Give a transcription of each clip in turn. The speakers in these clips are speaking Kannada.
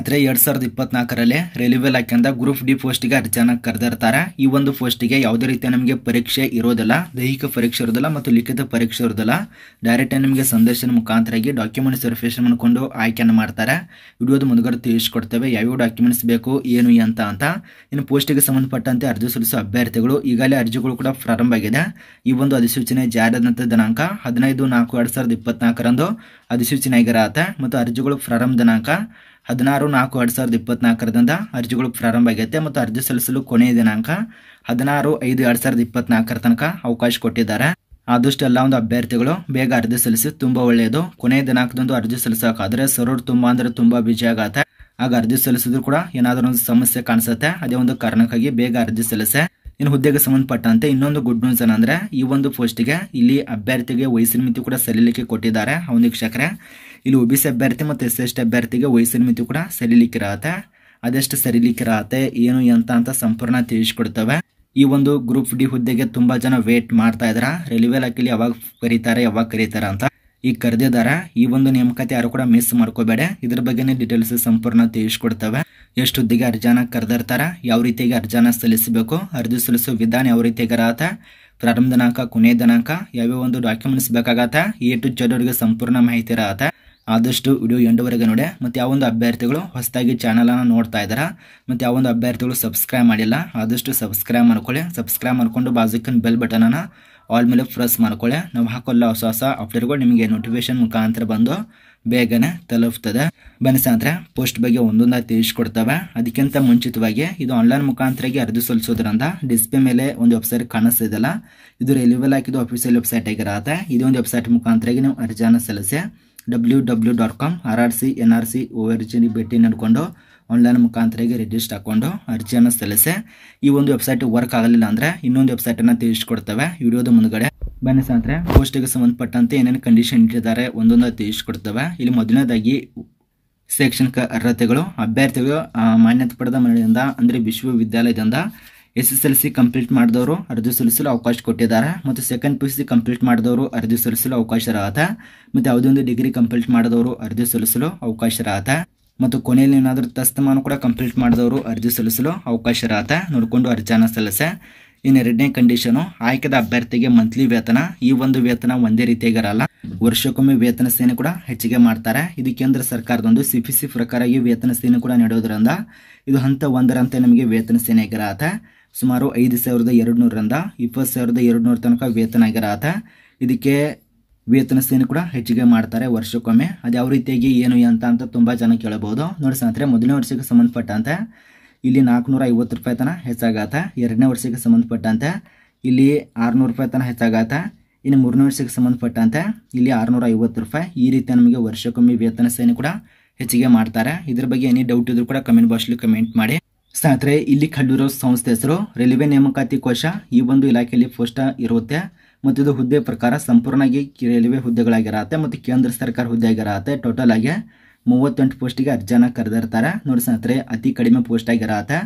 ಆದರೆ ಎರಡು ಸಾವಿರದ ಇಪ್ಪತ್ನಾಲ್ಕರಲ್ಲಿ ರೈಲ್ವೆ ಇಲಾಖೆಯಿಂದ ಗ್ರೂಪ್ ಡಿ ಪೋಸ್ಟಿಗೆ ಅರ್ಜಿಯನ್ನು ಕರೆದಿರ್ತಾರೆ ಈ ಒಂದು ಗೆ ಯಾವುದೇ ರೀತಿಯ ನಮಗೆ ಪರೀಕ್ಷೆ ಇರೋದಿಲ್ಲ ದೈಹಿಕ ಪರೀಕ್ಷೆ ಇರೋದಿಲ್ಲ ಮತ್ತು ಲಿಖಿತ ಪರೀಕ್ಷೆ ಇರೋದಿಲ್ಲ ಡೈರೆಕ್ಟ್ ನಿಮಗೆ ಸಂದರ್ಶನ ಮುಖಾಂತರಾಗಿ ಡಾಕ್ಯುಮೆಂಟ್ಸ್ ವೆರಿಫಿಕೇಶನ್ ಮಾಡಿಕೊಂಡು ಆಯ್ಕೆಯನ್ನು ಮಾಡ್ತಾರೆ ವಿಡಿಯೋದ ಮುಂದುಗಡೆ ತಿಳಿಸ್ಕೊಡ್ತೇವೆ ಯಾವ್ಯಾವ ಡಾಕ್ಯುಮೆಂಟ್ಸ್ ಬೇಕು ಏನು ಅಂತ ಅಂತ ಇನ್ನು ಪೋಸ್ಟಿಗೆ ಸಂಬಂಧಪಟ್ಟಂತೆ ಅರ್ಜಿ ಸಲ್ಲಿಸುವ ಅಭ್ಯರ್ಥಿಗಳು ಈಗಾಗಲೇ ಅರ್ಜಿಗಳು ಕೂಡ ಪ್ರಾರಂಭ ಆಗಿದೆ ಈ ಒಂದು ಅಧಿಸೂಚನೆ ಜಾರಿಯಾದಂಥ ದಿನಾಂಕ ಹದಿನೈದು ನಾಲ್ಕು ಎರಡು ಸಾವಿರದ ಇಪ್ಪತ್ನಾಲ್ಕರಂದು ಅಧಿಸೂಚನೆ ಆಗಿರತ್ತೆ ಮತ್ತು ಅರ್ಜಿಗಳು ಪ್ರಾರಂಭ ದಿನಾಂಕ ಹದಿನಾರು ನಾಲ್ಕು ಎರಡು ಸಾವಿರದ ಇಪ್ಪತ್ನಾಲ್ಕರದಿಂದ ಅರ್ಜಿಗಳು ಪ್ರಾರಂಭ ಆಗೈತೆ ಮತ್ತು ಅರ್ಜಿ ಸಲ್ಲಿಸಲು ಕೊನೆಯ ದಿನಾಂಕ ಹದಿನಾರು ಐದು ಎರಡು ಸಾವಿರದ ಇಪ್ಪತ್ನಾಲ್ಕರ ತನಕ ಅವಕಾಶ ಕೊಟ್ಟಿದ್ದಾರೆ ಆದಷ್ಟು ಎಲ್ಲ ಒಂದು ಅಭ್ಯರ್ಥಿಗಳು ಬೇಗ ಅರ್ಜಿ ಸಲ್ಲಿಸಿ ತುಂಬ ಒಳ್ಳೆಯದು ಕೊನೆಯ ದಿನಾಂಕದಂದು ಅರ್ಜಿ ಸಲ್ಲಿಸೋಕ್ಕಾದರೆ ಸರ್ವರ್ ತುಂಬ ಅಂದರೆ ತುಂಬ ಬಿಜಿ ಆಗತ್ತೆ ಆಗ ಅರ್ಜಿ ಸಲ್ಲಿಸಿದ್ರು ಕೂಡ ಏನಾದರೂ ಒಂದು ಸಮಸ್ಯೆ ಕಾಣಿಸುತ್ತೆ ಅದೇ ಒಂದು ಕಾರಣಕ್ಕಾಗಿ ಬೇಗ ಅರ್ಜಿ ಸಲ್ಲಿಸೆ ಇನ್ನು ಹುದ್ದೆಗೆ ಸಂಬಂಧಪಟ್ಟಂತೆ ಇನ್ನೊಂದು ಗುಡ್ ನ್ಯೂಸ್ ಏನಂದರೆ ಈ ಒಂದು ಗೆ ಇಲ್ಲಿ ಅಭ್ಯರ್ಥಿಗೆ ವಯಸ್ಸಿನ ಮಿತಿ ಕೂಡ ಸೆಲೀಲಿಕ್ಕೆ ಕೊಟ್ಟಿದ್ದಾರೆ ಅವನಿಕ್ಷಕರೇ ಇಲ್ಲಿ ಒ ಬಿ ಸಿ ಅಭ್ಯರ್ಥಿ ಮತ್ತು ಎಸ್ ಎಸ್ ಟಿ ಅಭ್ಯರ್ಥಿಗೆ ವಯಸ್ಸಿನ ಮಿತಿ ಕೂಡ ಸರಿಲಿಕ್ಕಿರತ್ತೆ ಅದೆಷ್ಟು ಸರಿಲಿಕ್ಕಿರತ್ತೆ ಏನು ಎಂತ ಅಂತ ಸಂಪೂರ್ಣ ತಿಳಿಸ್ಕೊಡ್ತವೆ ಈ ಒಂದು ಗ್ರೂಪ್ ಡಿ ಹುದ್ದೆಗೆ ತುಂಬಾ ಜನ ವೇಟ್ ಮಾಡ್ತಾ ಇದಾರೆ ರೈಲ್ವೆ ಇಲಾಖೆಯಲ್ಲಿ ಯಾವಾಗ ಕರೀತಾರೆ ಯಾವಾಗ ಕರೀತಾರ ಅಂತ ಈಗ ಕರೆದಿದ್ದಾರೆ ಈ ಒಂದು ನೇಮಕಾತಿ ಯಾರು ಕೂಡ ಮಿಸ್ ಮಾಡ್ಕೋಬೇಡ ಇದ್ರ ಬಗ್ಗೆನೇ ಡೀಟೇಲ್ಸ್ ಸಂಪೂರ್ಣ ತಿಳಿಸ್ಕೊಡ್ತವೆ ಎಷ್ಟು ಹುದ್ದೆಗೆ ಅರ್ಜಿನ ಕರೆದಿರ್ತಾರೆ ಯಾವ ರೀತಿಯಾಗಿ ಅರ್ಜಿನ ಸಲ್ಲಿಸಬೇಕು ಅರ್ಜಿ ಸಲ್ಲಿಸುವ ವಿಧಾನ ಯಾವ ರೀತಿ ಇರತ್ತೆ ಪ್ರಾರಂಭ ದಿನಾಂಕ ಕೊನೆಯ ದಿನಾಂಕ ಯಾವ್ಯಾವ ಒಂದು ಡಾಕ್ಯುಮೆಂಟ್ಸ್ ಬೇಕಾಗತ್ತೆ ಎ ಟು ಜನರಿಗೆ ಸಂಪೂರ್ಣ ಮಾಹಿತಿ ಇರತ್ತೆ ಆದಷ್ಟು ವಿಡಿಯೋ ಎಂಡವರೆಗೆ ನೋಡಿ ಮತ್ತು ಯಾವೊಂದು ಅಭ್ಯರ್ಥಿಗಳು ಹೊಸದಾಗಿ ಚಾನಲನ್ನು ನೋಡ್ತಾ ಇದ್ದಾರೆ ಮತ್ತು ಯಾವೊಂದು ಅಭ್ಯರ್ಥಿಗಳು ಸಬ್ಸ್ಕ್ರೈಬ್ ಮಾಡಿಲ್ಲ ಆದಷ್ಟು ಸಬ್ಸ್ಕ್ರೈಬ್ ಮಾಡ್ಕೊಳ್ಳಿ ಸಬ್ಸ್ಕ್ರೈಬ್ ಮಾಡಿಕೊಂಡು ಬಾಜಿಕನ್ ಬೆಲ್ ಬಟನನ್ನು ಆಲ್ ಮೇಲೆ ಪ್ರೆಸ್ ಮಾಡ್ಕೊಳ್ಳಿ ನಾವು ಹಾಕೊಲ್ಲ ಹೊಸ ಹೊಸ ಅಪ್ಡೇಟ್ಗಳು ನಿಮಗೆ ನೋಟಿಫಿಕೇಶನ್ ಮುಖಾಂತರ ಬಂದು ಬೇಗನೆ ತಲುಪ್ತದೆ ಬನ್ನಿಸ ಪೋಸ್ಟ್ ಬಗ್ಗೆ ಒಂದೊಂದಾಗಿ ತಿಳಿಸ್ಕೊಡ್ತವೆ ಅದಕ್ಕಿಂತ ಮುಂಚಿತವಾಗಿ ಇದು ಆನ್ಲೈನ್ ಮುಖಾಂತರಗೆ ಅರ್ಜಿ ಸಲ್ಲಿಸೋದ್ರಿಂದ ಡಿಸ್ಪ್ಲೇ ಮೇಲೆ ಒಂದು ವೆಬ್ಸೈಟ್ ಕಾಣಿಸ್ತಿದ್ದಲ್ಲ ಇದು ರೈಲ್ವೆ ಹಾಕಿದ ಅಫಿಷಿಯಲ್ ವೆಬ್ಸೈಟ್ ಆಗಿರತ್ತೆ ಇದೊಂದು ವೆಬ್ಸೈಟ್ ಮುಖಾಂತರ ನೀವು ಅರ್ಜಿಯನ್ನು ಸಲ್ಲಿಸಿ W W dot com R R C N R C O R ಭೇಟಿ ನಡ್ಕೊಂಡು ಆನ್ಲೈನ್ ಮುಖಾಂತರಿಗೆ ರಿಜಿಸ್ಟರ್ ಹಾಕೊಂಡು ಅರ್ಜಿಯನ್ನು ಸಲ್ಲಿಸಿ ಈ ಒಂದು ವೆಬ್ಸೈಟ್ ವರ್ಕ್ ಆಗಲಿಲ್ಲ ಅಂದರೆ ಇನ್ನೊಂದು ವೆಬ್ಸೈಟನ್ನು ತಿಳಿಸ್ಕೊಡ್ತವೆ ವಿಡಿಯೋದ ಮುಂದ್ಗಡೆ ಬನ್ನಿ ಅಂದರೆ ಪೋಸ್ಟಿಗೆ ಸಂಬಂಧಪಟ್ಟಂತೆ ಏನೇನು ಕಂಡೀಷನ್ ಇಟ್ಟಿದ್ದಾರೆ ಒಂದೊಂದು ತಿಳಿಸ್ಕೊಡ್ತವೆ ಇಲ್ಲಿ ಮೊದಲನೇದಾಗಿ ಶೈಕ್ಷಣಿಕ ಅರ್ಹತೆಗಳು ಅಭ್ಯರ್ಥಿಗಳು ಮಾನ್ಯತೆ ಪಡೆದ ಮನೆಯಿಂದ ಅಂದರೆ ವಿಶ್ವವಿದ್ಯಾಲಯದಿಂದ S S L C complete ಮಾಡಿದವರು ಅರ್ಜಿ ಸಲ್ಲಿಸಲು ಅವಕಾಶ ಕೊಟ್ಟಿದ್ದಾರೆ ಮತ್ತು second P U C complete ಮಾಡಿದವರು ಅರ್ಜಿ ಸಲ್ಲಿಸಲು ಇರಾತ ಮತ್ತು ಯಾವುದೇ ಡಿಗ್ರಿ ಕಂಪ್ಲೀಟ್ ಮಾಡಿದವರು ಅರ್ಜಿ ಸಲ್ಲಿಸಲು ಅವಕಾಶ ಇರಾತ ಮತ್ತು ಕೊನೆಯಲ್ಲಿ ಏನಾದರೂ ತಸ್ತಮಾನ ಕೂಡ ಕಂಪ್ಲೀಟ್ ಮಾಡಿದವರು ಅರ್ಜಿ ಸಲ್ಲಿಸಲು ಅವಕಾಶ ಇರಾತ ನೋಡಿಕೊಂಡು ಅರ್ಜಿಯನ್ನು ಸಲ್ಲಿಸೆ ಎರಡನೇ ಕಂಡೀಷನು ಆಯ್ಕೆದ ಅಭ್ಯರ್ಥಿಗೆ ಮಂತ್ಲಿ ವೇತನ ಈ ಒಂದು ವೇತನ ಒಂದೇ ಇರಲ್ಲ ವರ್ಷಕ್ಕೊಮ್ಮೆ ವೇತನ ಸೇನೆ ಕೂಡ ಹೆಚ್ಚಿಗೆ ಮಾಡ್ತಾರೆ ಇದು ಕೇಂದ್ರ ಸರ್ಕಾರದ ಒಂದು ಸಿ ಪಿ ಸಿ ಪ್ರಕಾರ ಈ ವೇತನ ಸೇನೆ ಕೂಡ ನೀಡೋದ್ರಿಂದ ಇದು ಹಂತ ಒಂದರಂತೆ ನಮಗೆ ವೇತನ ಸೇನೆ ಆಗಿರತ್ತೆ ಸುಮಾರು ಐದು ಸಾವಿರದ ಎರಡು ನೂರರಿಂದ ಇಪ್ಪತ್ತು ಸಾವಿರದ ಎರಡು ನೂರ ತನಕ ವೇತನ ಆಗಿರತ್ತ ಇದಕ್ಕೆ ವೇತನ ಸೇನೆ ಕೂಡ ಹೆಚ್ಚಿಗೆ ಮಾಡ್ತಾರೆ ವರ್ಷಕ್ಕೊಮ್ಮೆ ಅದು ಯಾವ ರೀತಿಯಾಗಿ ಏನು ಅಂತ ಅಂತ ತುಂಬ ಜನ ಕೇಳಬಹುದು ನೋಡಿ ಸ್ನೇಹಿತರೆ ಮೊದಲನೇ ವರ್ಷಕ್ಕೆ ಸಂಬಂಧಪಟ್ಟಂತೆ ಇಲ್ಲಿ ನಾಲ್ಕುನೂರ ಐವತ್ತು ರೂಪಾಯಿ ತನ ಹೆಚ್ಚಾಗತ್ತೆ ಎರಡನೇ ವರ್ಷಕ್ಕೆ ಸಂಬಂಧಪಟ್ಟಂತೆ ಇಲ್ಲಿ ಆರುನೂರು ರೂಪಾಯಿ ತನ ಹೆಚ್ಚಾಗತ್ತೆ ಇನ್ನು ಮೂರನೇ ವರ್ಷಕ್ಕೆ ಸಂಬಂಧಪಟ್ಟಂತೆ ಇಲ್ಲಿ ಆರುನೂರ ಐವತ್ತು ರೂಪಾಯಿ ಈ ರೀತಿ ನಮಗೆ ವರ್ಷಕ್ಕೊಮ್ಮೆ ವೇತನ ಸೇನೆ ಕೂಡ ಹೆಚ್ಚಿಗೆ ಮಾಡ್ತಾರೆ ಇದ್ರ ಬಗ್ಗೆ ಏನೇ ಡೌಟ್ ಇದ್ರೂ ಕೂಡ ಕಮೆಂಟ್ ಬಾಕ್ಸ್ಲಿ ಕಮೆಂಟ್ ಮಾಡಿ ಸ್ನೇಹಿತರೆ ಇಲ್ಲಿ ಕಂಡಿರೋ ಸಂಸ್ಥೆ ಹೆಸರು ರೈಲ್ವೆ ನೇಮಕಾತಿ ಕೋಶ ಈ ಒಂದು ಇಲಾಖೆಯಲ್ಲಿ ಪೋಸ್ಟ್ ಇರುತ್ತೆ ಮತ್ತು ಇದು ಹುದ್ದೆ ಪ್ರಕಾರ ಸಂಪೂರ್ಣವಾಗಿ ರೈಲ್ವೆ ಹುದ್ದೆಗಳಾಗಿರತ್ತೆ ಮತ್ತು ಕೇಂದ್ರ ಸರ್ಕಾರ ಹುದ್ದೆ ಆಗಿರತ್ತೆ ಟೋಟಲ್ ಆಗಿ ಮೂವತ್ತೆಂಟು ಪೋಸ್ಟ್ಗೆ ಅರ್ಜಿಯನ್ನು ಕರೆದಿರ್ತಾರೆ ನೋಡಿ ಸ್ನೇಹಿತರೆ ಅತಿ ಕಡಿಮೆ ಪೋಸ್ಟ್ ಆಗಿರತ್ತೆ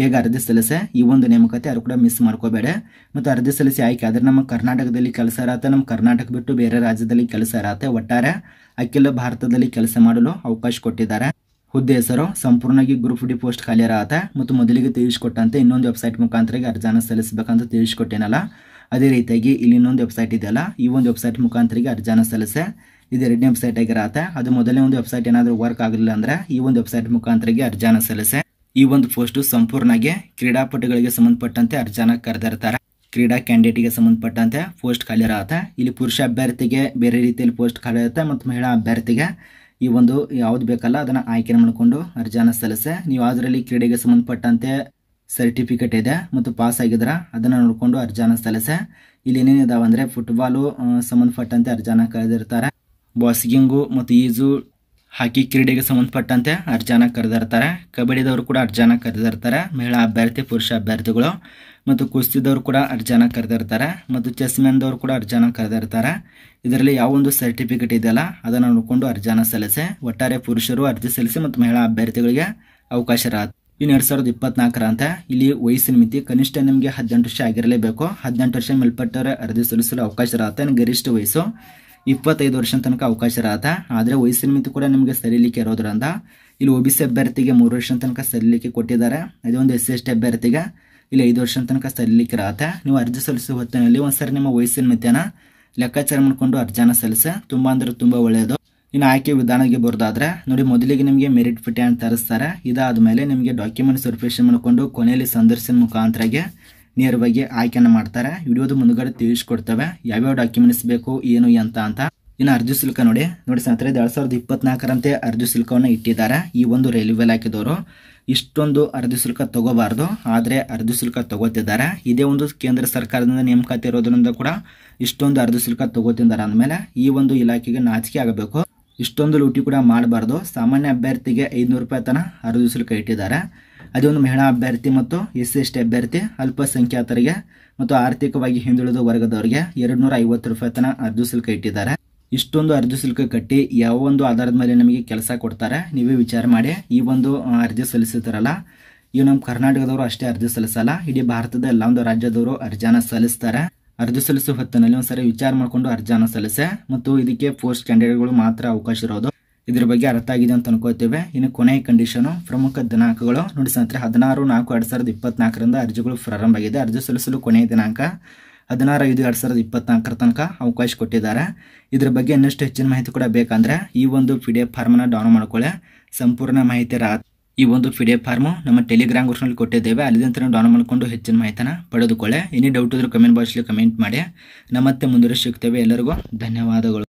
ಬೇಗ ಅರ್ಜಿ ಸಲ್ಲಿಸೆ ಈ ಒಂದು ನೇಮಕಾತಿ ಯಾರು ಕೂಡ ಮಿಸ್ ಮಾಡ್ಕೋಬೇಡ ಮತ್ತು ಅರ್ಜಿ ಸಲ್ಲಿಸಿ ಆಯ್ಕೆ ಆದರೆ ನಮ್ಮ ಕರ್ನಾಟಕದಲ್ಲಿ ಕೆಲಸ ಇರತ್ತೆ ನಮ್ಮ ಕರ್ನಾಟಕ ಬಿಟ್ಟು ಬೇರೆ ರಾಜ್ಯದಲ್ಲಿ ಕೆಲಸ ಇರತ್ತೆ ಒಟ್ಟಾರೆ ಅಖಿಲ ಭಾರತದಲ್ಲಿ ಕೆಲಸ ಮಾಡಲು ಅವಕಾಶ ಕೊಟ್ಟಿದ್ದಾರೆ ಹುದ್ದೆ ಹೆಸರು ಸಂಪೂರ್ಣವಾಗಿ ಗ್ರೂಪ್ ಡಿ ಪೋಸ್ಟ್ ಖಾಲಿ ಇರತ್ತೆ ಮತ್ತು ಮೊದಲಿಗೆ ತಿಳಿಸಿಕೊಟ್ಟಂತೆ ಇನ್ನೊಂದು ವೆಬ್ಸೈಟ್ ಮುಖಾಂತರ ಅರ್ಜಾನ ಸಲ್ಲಿಸಬೇಕಂತ ತಿಳಿಸ್ಕೊಟ್ಟೇನಲ್ಲ ಅದೇ ರೀತಿಯಾಗಿ ಇಲ್ಲಿ ಇನ್ನೊಂದು ವೆಬ್ಸೈಟ್ ಇದೆಯಲ್ಲ ಈ ಒಂದು ವೆಬ್ಸೈಟ್ ಮುಖಾಂತರ ಅರ್ಜಾನ ಸಲ್ಲಿಸೆ ಇದು ಎರಡನೇ ವೆಬ್ಸೈಟ್ ಆಗಿರತ್ತೆ ಅದು ಮೊದಲನೇ ಒಂದು ವೆಬ್ಸೈಟ್ ಏನಾದರೂ ವರ್ಕ್ ಆಗಲಿಲ್ಲ ಅಂದರೆ ಈ ಒಂದು ವೆಬ್ಸೈಟ್ ಮುಖಾಂತರ ಅರ್ಜಾನ ಸಲ್ಲಿಸೆ ಈ ಒಂದು ಪೋಸ್ಟು ಸಂಪೂರ್ಣವಾಗಿ ಕ್ರೀಡಾಪಟುಗಳಿಗೆ ಸಂಬಂಧಪಟ್ಟಂತೆ ಅರ್ಜಾನ ಕರೆದಿರ್ತಾರೆ ಕ್ರೀಡಾ ಕ್ಯಾಂಡಿಡೇಟ್ಗೆ ಸಂಬಂಧಪಟ್ಟಂತೆ ಪೋಸ್ಟ್ ಖಾಲಿ ಇರತ್ತೆ ಇಲ್ಲಿ ಪುರುಷ ಅಭ್ಯರ್ಥಿಗೆ ಬೇರೆ ರೀತಿಯಲ್ಲಿ ಪೋಸ್ಟ್ ಖಾಲಿ ಇರುತ್ತೆ ಮತ್ತು ಮಹಿಳಾ ಅಭ್ಯರ್ಥಿಗೆ ಈ ಒಂದು ಯಾವ್ದು ಬೇಕಲ್ಲ ಅದನ್ನ ಆಯ್ಕೆ ಮಾಡಿಕೊಂಡು ಅರ್ಜಾನ ಸಲ್ಲಿಸೆ ನೀವು ಅದರಲ್ಲಿ ಕ್ರೀಡೆಗೆ ಸಂಬಂಧಪಟ್ಟಂತೆ ಸರ್ಟಿಫಿಕೇಟ್ ಇದೆ ಮತ್ತು ಪಾಸ್ ಆಗಿದ್ರ ಅದನ್ನ ನೋಡಿಕೊಂಡು ಅರ್ಜಾನ ಸಲ್ಲಿಸೆ ಇಲ್ಲಿ ಏನೇನು ಇದಾವೆ ಫುಟ್ಬಾಲ್ ಫುಟ್ಬಾಲು ಸಂಬಂಧಪಟ್ಟಂತೆ ಅರ್ಜಾನ ಕರೆದಿರ್ತಾರೆ ಬಾಸ್ಗಿಂಗು ಮತ್ತು ಈಜು ಹಾಕಿ ಕ್ರೀಡೆಗೆ ಸಂಬಂಧಪಟ್ಟಂತೆ ಅರ್ಜಾನ ಕರೆದಿರ್ತಾರೆ ಕಬಡ್ಡಿದವರು ಕೂಡ ಅರ್ಜಾನ ಕರೆದಿರ್ತಾರೆ ಮಹಿಳಾ ಅಭ್ಯರ್ಥಿ ಪುರುಷ ಅಭ್ಯರ್ಥಿಗಳು ಮತ್ತು ಕುಸ್ತಿದವರು ಕೂಡ ಅರ್ಜಾನ ಕರೆದಿರ್ತಾರೆ ಮತ್ತು ಚೆಸ್ ಮ್ಯಾನ್ದವರು ಕೂಡ ಅರ್ಜಾನ ಕರೆದಿರ್ತಾರೆ ಇದರಲ್ಲಿ ಯಾವೊಂದು ಸರ್ಟಿಫಿಕೇಟ್ ಇದೆಯಲ್ಲ ಅದನ್ನು ನೋಡಿಕೊಂಡು ಅರ್ಜಾನ ಸಲ್ಲಿಸಿ ಒಟ್ಟಾರೆ ಪುರುಷರು ಅರ್ಜಿ ಸಲ್ಲಿಸಿ ಮತ್ತು ಮಹಿಳಾ ಅಭ್ಯರ್ಥಿಗಳಿಗೆ ಅವಕಾಶ ಇರತ್ತೆ ಇನ್ನು ಎರಡು ಸಾವಿರದ ಅಂತ ಇಲ್ಲಿ ವಯಸ್ಸಿನ ಮಿತಿ ಕನಿಷ್ಠ ನಿಮಗೆ ಹದಿನೆಂಟು ವರ್ಷ ಆಗಿರಲೇಬೇಕು ಹದಿನೆಂಟು ವರ್ಷ ಮೇಲ್ಪಟ್ಟವರೇ ಅರ್ಜಿ ಸಲ್ಲಿಸಲು ಅವಕಾಶ ಇರುತ್ತೆ ಗರಿಷ್ಠ ವಯಸ್ಸು ಇಪ್ಪತ್ತೈದು ವರ್ಷ ತನಕ ಅವಕಾಶ ಇರತ್ತೆ ಆದರೆ ವಯಸ್ಸಿನ ಮಿತಿ ಕೂಡ ನಿಮಗೆ ಸರಿಲಿಕ್ಕೆ ಇರೋದ್ರಿಂದ ಇಲ್ಲಿ ಒ ಬಿ ಸಿ ಅಭ್ಯರ್ಥಿಗೆ ಮೂರು ವರ್ಷ ತನಕ ಸರಿಲಿಕ್ಕೆ ಕೊಟ್ಟಿದ್ದಾರೆ ಇದು ಒಂದು ಎಸ್ ಎಸ್ ಟಿ ಅಭ್ಯರ್ಥಿಗೆ ಇಲ್ಲಿ ಐದು ವರ್ಷ ತನಕ ಸರಿಲಿಕ್ಕೆ ಇರತ್ತೆ ನೀವು ಅರ್ಜಿ ಸಲ್ಲಿಸುವ ಹೊತ್ತಿನಲ್ಲಿ ಒಂದ್ಸರಿ ನಿಮ್ಮ ವಯಸ್ಸಿನ ಮಿತಿಯನ್ನ ಲೆಕ್ಕಾಚಾರ ಮಾಡಿಕೊಂಡು ಅರ್ಜಿನ ಸಲ್ಲಿಸಿ ತುಂಬ ಅಂದ್ರೆ ತುಂಬ ಒಳ್ಳೆಯದು ಇನ್ನು ಆಯ್ಕೆ ವಿಧಾನಕ್ಕೆ ಬರೋದಾದರೆ ನೋಡಿ ಮೊದಲಿಗೆ ನಿಮಗೆ ಮೆರಿಟ್ ಫಿಟ್ ಅಂತ ತರಿಸ್ತಾರೆ ಇದಾದ ಮೇಲೆ ನಿಮಗೆ ಡಾಕ್ಯುಮೆಂಟ್ ಸರ್ಫೇಷನ್ ಮಾಡಿಕೊಂಡು ಕೊನೆಯಲ್ಲಿ ಸಂದರ್ಶನ ಮುಖಾಂತರಗೆ ನೇರವಾಗಿ ಆಯ್ಕೆಯನ್ನು ಮಾಡ್ತಾರೆ ವಿಡಿಯೋದು ಮುಂದುಗಡೆ ತಿಳಿಸ್ಕೊಡ್ತವೆ ಯಾವ್ಯಾವ ಡಾಕ್ಯುಮೆಂಟ್ಸ್ ಬೇಕು ಏನು ಅಂತ ಅಂತ ಇನ್ನು ಅರ್ಜಿ ಶುಲ್ಕ ನೋಡಿ ನೋಡಿ ಸ್ನೇಹಿತರೆ ಎರಡ್ ಸಾವಿರದ ಇಪ್ಪತ್ನಾಲ್ಕರಂತೆ ಅರ್ಜಿ ಶುಲ್ಕವನ್ನು ಇಟ್ಟಿದ್ದಾರೆ ಈ ಒಂದು ರೈಲ್ವೆ ಇಲಾಖೆದವರು ಇಷ್ಟೊಂದು ಅರ್ಜಿ ಶುಲ್ಕ ತಗೋಬಾರ್ದು ಆದರೆ ಅರ್ಜಿ ಶುಲ್ಕ ತಗೋತಿದ್ದಾರೆ ಇದೇ ಒಂದು ಕೇಂದ್ರ ಸರ್ಕಾರದಿಂದ ನೇಮಕಾತಿ ಇರೋದ್ರಿಂದ ಕೂಡ ಇಷ್ಟೊಂದು ಅರ್ಜಿ ಶುಲ್ಕ ತಗೋತಿದ್ದಾರೆ ಅಂದಮೇಲೆ ಈ ಒಂದು ಇಲಾಖೆಗೆ ನಾಚಿಕೆ ಆಗಬೇಕು ಇಷ್ಟೊಂದು ಲೂಟಿ ಕೂಡ ಮಾಡಬಾರ್ದು ಸಾಮಾನ್ಯ ಅಭ್ಯರ್ಥಿಗೆ ಐದುನೂರು ರೂಪಾಯಿ ತನ ಅರ್ಜಿ ಶುಲ್ಕ ಇಟ್ಟಿದ್ದಾರೆ ಅದೊಂದು ಒಂದು ಮಹಿಳಾ ಅಭ್ಯರ್ಥಿ ಮತ್ತು ಎಸ್ ಎಸ್ ಟಿ ಅಭ್ಯರ್ಥಿ ಅಲ್ಪಸಂಖ್ಯಾತರಿಗೆ ಮತ್ತು ಆರ್ಥಿಕವಾಗಿ ಹಿಂದುಳಿದ ವರ್ಗದವರಿಗೆ ಎರಡು ನೂರ ಐವತ್ತು ರೂಪಾಯಿ ತನ ಅರ್ಜಿ ಶುಲ್ಕ ಇಟ್ಟಿದ್ದಾರೆ ಇಷ್ಟೊಂದು ಅರ್ಜಿ ಶುಲ್ಕ ಕಟ್ಟಿ ಯಾವ ಒಂದು ಆಧಾರದ ಮೇಲೆ ನಮಗೆ ಕೆಲಸ ಕೊಡ್ತಾರೆ ನೀವೇ ವಿಚಾರ ಮಾಡಿ ಈ ಒಂದು ಅರ್ಜಿ ಸಲ್ಲಿಸುತ್ತಾರಲ್ಲ ಇವು ನಮ್ಮ ಕರ್ನಾಟಕದವರು ಅಷ್ಟೇ ಅರ್ಜಿ ಸಲ್ಲಿಸಲ್ಲ ಇಡೀ ಭಾರತದ ಎಲ್ಲ ಒಂದು ರಾಜ್ಯದವರು ಅರ್ಜಿನ ಸಲ್ಲಿಸ್ತಾರೆ ಅರ್ಜಿ ಸಲ್ಲಿಸುವ ಹೊತ್ತಿನಲ್ಲಿ ಒಂದ್ಸರಿ ವಿಚಾರ ಮಾಡಿಕೊಂಡು ಅರ್ಜಾನ ಸಲ್ಲಿಸೆ ಮತ್ತು ಇದಕ್ಕೆ ಪೋಸ್ಟ್ ಕ್ಯಾಂಡಿಡೇಟ್ಗಳು ಮಾತ್ರ ಅವಕಾಶ ಇರೋದು ಇದರ ಬಗ್ಗೆ ಅರ್ಥ ಆಗಿದೆ ಅಂತ ಅನ್ಕೋತೇವೆ ಇನ್ನು ಕೊನೆಯ ಕಂಡೀಷನ್ ಪ್ರಮುಖ ದಿನಾಂಕಗಳು ನೋಡಿ ಸ್ನೇಹಿತರೆ ಹದಿನಾರು ನಾಲ್ಕು ಎರಡು ಸಾವಿರದ ಇಪ್ಪತ್ನಾಲ್ಕರಿಂದ ಅರ್ಜಿಗಳು ಪ್ರಾರಂಭ ಆಗಿದೆ ಅರ್ಜಿ ಸಲ್ಲಿಸಲು ಕೊನೆಯ ದಿನಾಂಕ ಹದಿನಾರು ಐದು ಎರಡು ಸಾವಿರದ ಇಪ್ಪತ್ನಾಲ್ಕರ ತನಕ ಅವಕಾಶ ಕೊಟ್ಟಿದ್ದಾರೆ ಇದರ ಬಗ್ಗೆ ಇನ್ನಷ್ಟು ಹೆಚ್ಚಿನ ಮಾಹಿತಿ ಕೂಡ ಬೇಕಂದ್ರೆ ಈ ಒಂದು ಪಿ ಡಿ ಎಫ್ ಫಾರ್ಮನ್ನು ಡೌನ್ಲೋಡ್ ಮಾಡ್ಕೊಳ್ಳೆ ಸಂಪೂರ್ಣ ಮಾಹಿತಿ ರಾ ಈ ಒಂದು ಪಿ ಡಿ ಎಫ್ ಫಾರ್ಮು ನಮ್ಮ ಟೆಲಿಗ್ರಾಮ್ ಗ್ರೂಪ್ನಲ್ಲಿ ಕೊಟ್ಟಿದ್ದೇವೆ ಅಲ್ಲಿಂದ ಡೌನ್ ಮಾಡಿಕೊಂಡು ಹೆಚ್ಚಿನ ಮಾಹಿತಿನ ಪಡೆದುಕೊಳ್ಳೆ ಎನಿ ಡೌಟ್ ಇದ್ರೂ ಕಮೆಂಟ್ ಬಾಕ್ಸಲ್ಲಿ ಕಮೆಂಟ್ ಮಾಡಿ ನಮ್ಮ ಮತ್ತೆ ಎಲ್ಲರಿಗೂ ಧನ್ಯವಾದಗಳು